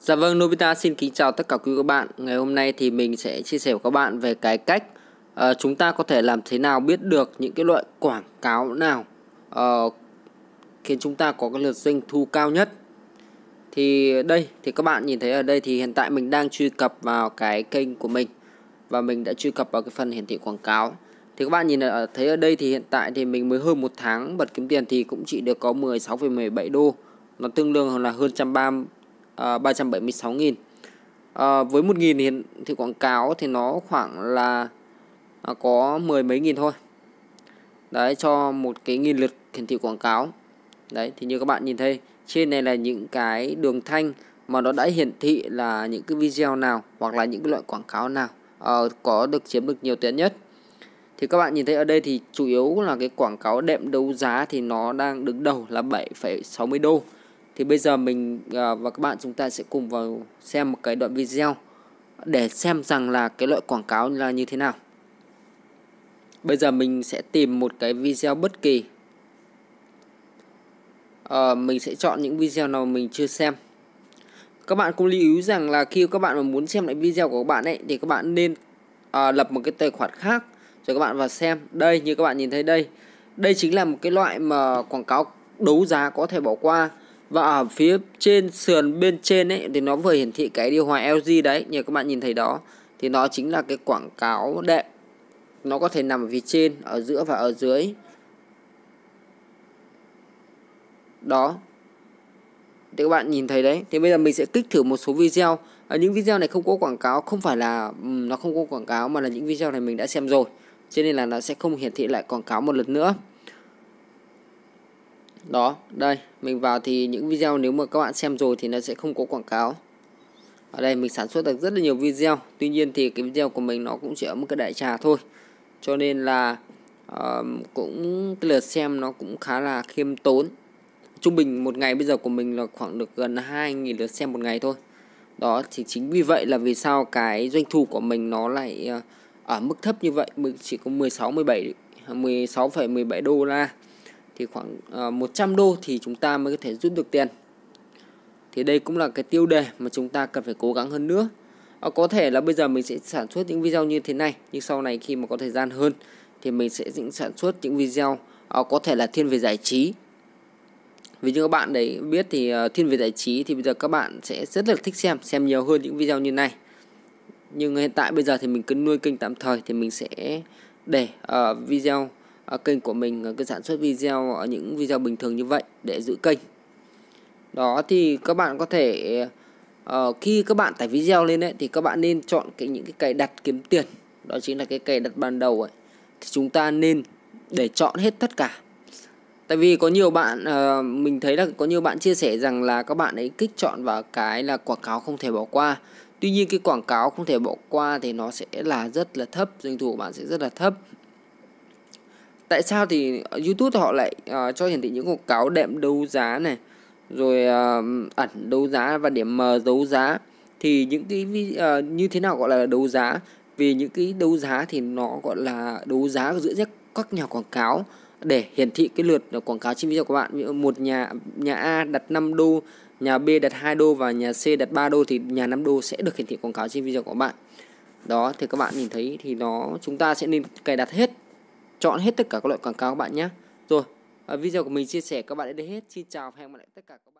Dạ vâng, Nobita xin kính chào tất cả quý các bạn. Ngày hôm nay thì mình sẽ chia sẻ với các bạn về cái cách uh, chúng ta có thể làm thế nào biết được những cái loại quảng cáo nào uh, khiến chúng ta có cái lượt doanh thu cao nhất. Thì đây, thì các bạn nhìn thấy ở đây thì hiện tại mình đang truy cập vào cái kênh của mình và mình đã truy cập vào cái phần hiển thị quảng cáo. Thì các bạn nhìn thấy ở đây thì hiện tại thì mình mới hơn một tháng bật kiếm tiền thì cũng chỉ được có 16,17 đô. Nó tương đương là hơn 130 à, 376.000 à, với 1.000 thì, thì quảng cáo thì nó khoảng là à, có mười mấy nghìn thôi đấy cho một cái nghìn lượt hiển thị quảng cáo đấy thì như các bạn nhìn thấy trên này là những cái đường thanh mà nó đã hiển thị là những cái video nào hoặc là những cái loại quảng cáo nào uh, có được chiếm được nhiều tiền nhất thì các bạn nhìn thấy ở đây thì chủ yếu là cái quảng cáo đệm đấu giá thì nó đang đứng đầu là 7,60 đô thì bây giờ mình ờ, và các bạn chúng ta sẽ cùng vào xem một cái đoạn video để xem rằng là cái loại quảng cáo là như thế nào bây giờ mình sẽ tìm một cái video bất kỳ à, mình sẽ chọn những video nào mình chưa xem các bạn cũng lưu ý rằng là khi các bạn mà muốn xem lại video của các bạn ấy thì các bạn nên à, lập một cái tài khoản khác rồi các bạn vào xem đây như các bạn nhìn thấy đây đây chính là một cái loại mà quảng cáo đấu giá có thể bỏ qua và ở phía trên sườn bên trên ấy thì nó vừa hiển thị cái điều hòa LG đấy như các bạn nhìn thấy đó thì nó chính là cái quảng cáo đệm nó có thể nằm ở phía trên ở giữa và ở dưới đó thì các bạn nhìn thấy đấy thì bây giờ mình sẽ kích thử một số video ở những video này không có quảng cáo không phải là nó không có quảng cáo mà là những video này mình đã xem rồi cho nên là nó sẽ không hiển thị lại quảng cáo một lần nữa đó đây mình vào thì những video nếu mà các bạn xem rồi thì nó sẽ không có quảng cáo ở đây mình sản xuất được rất là nhiều video tuy nhiên thì cái video của mình nó cũng chỉ ở một cái đại trà thôi cho nên là uh, cũng cái lượt xem nó cũng khá là khiêm tốn trung bình một ngày bây giờ của mình là khoảng được gần 2.000 lượt xem một ngày thôi đó thì chính vì vậy là vì sao cái doanh thu của mình nó lại ờ, ở mức thấp như vậy mình chỉ có 16 17 16,17 đô la thì khoảng uh, ờ, 100 đô thì chúng ta mới có thể rút được tiền thì đây cũng là cái tiêu đề mà chúng ta cần phải cố gắng hơn nữa à, có thể là bây giờ mình sẽ sản xuất những video như thế này nhưng sau này khi mà có thời gian hơn thì mình sẽ sản xuất những video à, có thể là thiên về giải trí vì như các bạn đấy biết thì uh, thiên về giải trí thì bây giờ các bạn sẽ rất là thích xem xem nhiều hơn những video như này nhưng hiện tại bây giờ thì mình cứ nuôi kênh tạm thời thì mình sẽ để uh, video kênh của mình ờ, cứ sản xuất video ở những video bình thường như vậy để giữ kênh đó thì các bạn có thể uh, khi các bạn tải video lên đấy thì các bạn nên chọn cái những cái cài đặt kiếm tiền đó chính là cái cài đặt ban đầu ấy thì chúng ta nên để chọn hết tất cả tại vì có nhiều bạn uh, mình thấy là có nhiều bạn chia sẻ rằng là các bạn ấy kích chọn vào cái là quảng cáo không thể bỏ qua tuy nhiên cái quảng cáo không thể bỏ qua thì nó sẽ là rất là thấp doanh thu của bạn sẽ rất là thấp tại sao thì ờ, YouTube họ lại uh, cho hiển thị những quảng cáo đệm đấu giá này rồi uh, ẩn đấu giá và điểm mờ đấu giá thì những cái uh, như thế nào gọi là đấu giá vì những cái đấu giá thì nó gọi là đấu giá giữa các nhà quảng cáo để hiển thị cái lượt quảng cáo trên video của bạn một nhà nhà A đặt 5 đô nhà B đặt 2 đô và nhà C đặt 3 đô thì nhà 5 đô sẽ được hiển thị quảng cáo trên video của bạn đó thì các bạn nhìn thấy thì nó chúng ta sẽ nên cài đặt hết chọn hết tất cả các loại quảng cáo các bạn nhé rồi à, video của mình chia sẻ các bạn đến đây hết xin chào và hẹn gặp lại tất cả các bạn